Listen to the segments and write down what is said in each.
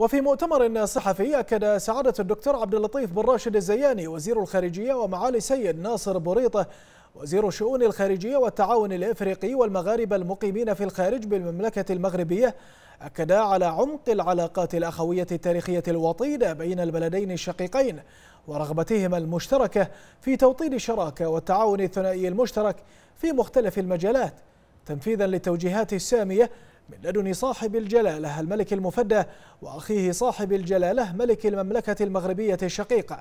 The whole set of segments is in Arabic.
وفي مؤتمر صحفي أكد سعادة الدكتور عبد اللطيف بن راشد الزياني وزير الخارجية ومعالي سيد ناصر بوريطة وزير الشؤون الخارجية والتعاون الإفريقي والمغاربة المقيمين في الخارج بالمملكة المغربية أكدا على عمق العلاقات الأخوية التاريخية الوطيدة بين البلدين الشقيقين ورغبتهما المشتركة في توطيد الشراكة والتعاون الثنائي المشترك في مختلف المجالات تنفيذا للتوجيهات السامية من لدن صاحب الجلالة الملك المفدى وأخيه صاحب الجلالة ملك المملكة المغربية الشقيقة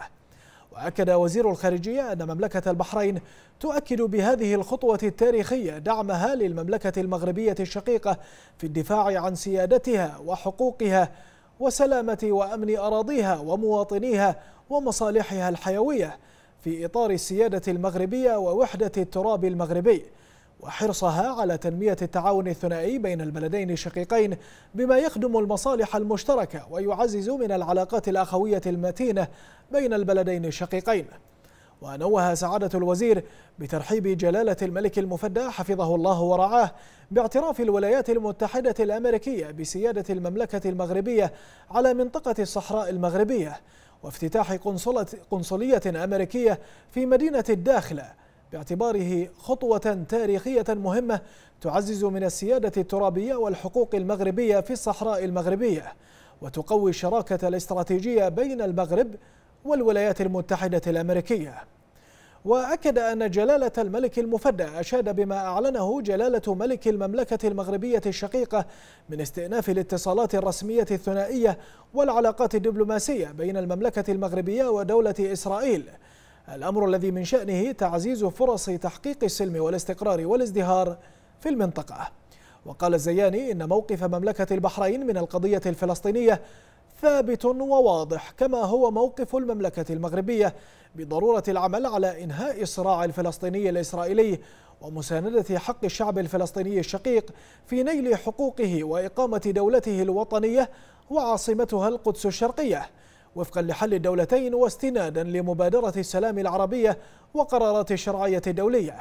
وأكد وزير الخارجية أن مملكة البحرين تؤكد بهذه الخطوة التاريخية دعمها للمملكة المغربية الشقيقة في الدفاع عن سيادتها وحقوقها وسلامة وأمن أراضيها ومواطنيها ومصالحها الحيوية في إطار السيادة المغربية ووحدة التراب المغربي وحرصها على تنمية التعاون الثنائي بين البلدين الشقيقين بما يخدم المصالح المشتركة ويعزز من العلاقات الأخوية المتينة بين البلدين الشقيقين ونوه سعادة الوزير بترحيب جلالة الملك المفدى حفظه الله ورعاه باعتراف الولايات المتحدة الأمريكية بسيادة المملكة المغربية على منطقة الصحراء المغربية وافتتاح قنصلة قنصلية أمريكية في مدينة الداخلة باعتباره خطوة تاريخية مهمة تعزز من السيادة الترابية والحقوق المغربية في الصحراء المغربية وتقوي الشراكة الاستراتيجية بين المغرب والولايات المتحدة الأمريكية وأكد أن جلالة الملك المفدى أشاد بما أعلنه جلالة ملك المملكة المغربية الشقيقة من استئناف الاتصالات الرسمية الثنائية والعلاقات الدبلوماسية بين المملكة المغربية ودولة إسرائيل الأمر الذي من شأنه تعزيز فرص تحقيق السلم والاستقرار والازدهار في المنطقة وقال الزياني إن موقف مملكة البحرين من القضية الفلسطينية ثابت وواضح كما هو موقف المملكة المغربية بضرورة العمل على إنهاء الصراع الفلسطيني الإسرائيلي ومساندة حق الشعب الفلسطيني الشقيق في نيل حقوقه وإقامة دولته الوطنية وعاصمتها القدس الشرقية وفقا لحل الدولتين واستنادا لمبادرة السلام العربية وقرارات الشرعية الدولية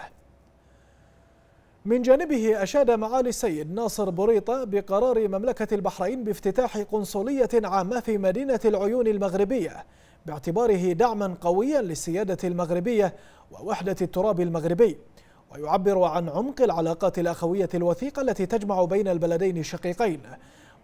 من جانبه أشاد معالي السيد ناصر بوريطة بقرار مملكة البحرين بافتتاح قنصلية عامة في مدينة العيون المغربية باعتباره دعما قويا للسيادة المغربية ووحدة التراب المغربي ويعبر عن عمق العلاقات الأخوية الوثيقة التي تجمع بين البلدين الشقيقين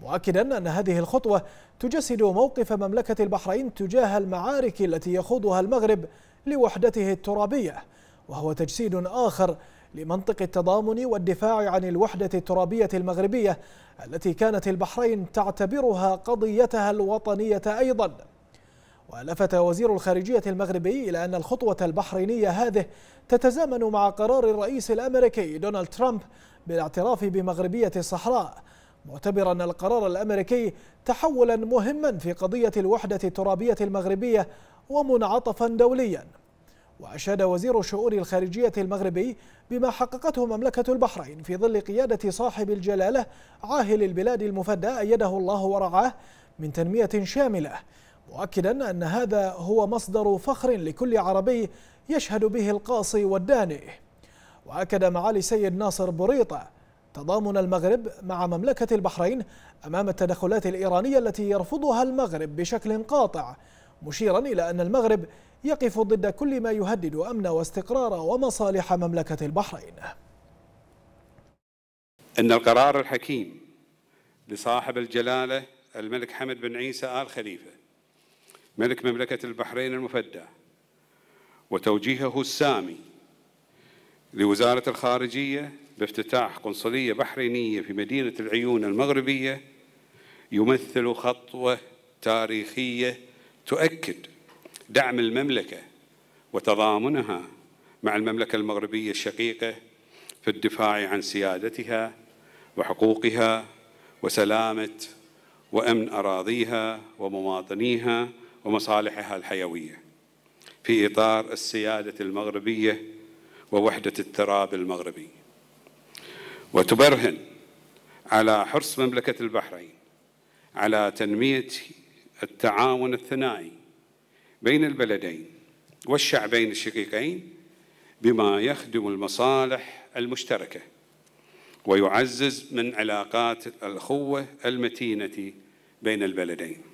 مؤكدا أن هذه الخطوة تجسد موقف مملكة البحرين تجاه المعارك التي يخوضها المغرب لوحدته الترابية وهو تجسيد آخر لمنطق التضامن والدفاع عن الوحدة الترابية المغربية التي كانت البحرين تعتبرها قضيتها الوطنية أيضا ولفت وزير الخارجية المغربي إلى أن الخطوة البحرينية هذه تتزامن مع قرار الرئيس الأمريكي دونالد ترامب بالاعتراف بمغربية الصحراء معتبرا القرار الأمريكي تحولا مهما في قضية الوحدة الترابية المغربية ومنعطفا دوليا وأشاد وزير الشؤون الخارجية المغربي بما حققته مملكة البحرين في ظل قيادة صاحب الجلالة عاهل البلاد المفدى أيده الله ورعاه من تنمية شاملة مؤكدا أن هذا هو مصدر فخر لكل عربي يشهد به القاصي والداني وأكد معالي سيد ناصر بوريطة تضامن المغرب مع مملكة البحرين أمام التدخلات الإيرانية التي يرفضها المغرب بشكل قاطع مشيرا إلى أن المغرب يقف ضد كل ما يهدد أمن واستقرار ومصالح مملكة البحرين إن القرار الحكيم لصاحب الجلالة الملك حمد بن عيسى آل خليفة ملك مملكة البحرين المفدى وتوجيهه السامي لوزارة الخارجية بافتتاح قنصلية بحرينية في مدينة العيون المغربية يمثل خطوة تاريخية تؤكد دعم المملكة وتضامنها مع المملكة المغربية الشقيقة في الدفاع عن سيادتها وحقوقها وسلامة وأمن أراضيها ومواطنيها ومصالحها الحيوية في إطار السيادة المغربية ووحدة التراب المغربي وتبرهن على حرص مملكة البحرين على تنمية التعاون الثنائي بين البلدين والشعبين الشقيقين بما يخدم المصالح المشتركة ويعزز من علاقات الأخوة المتينة بين البلدين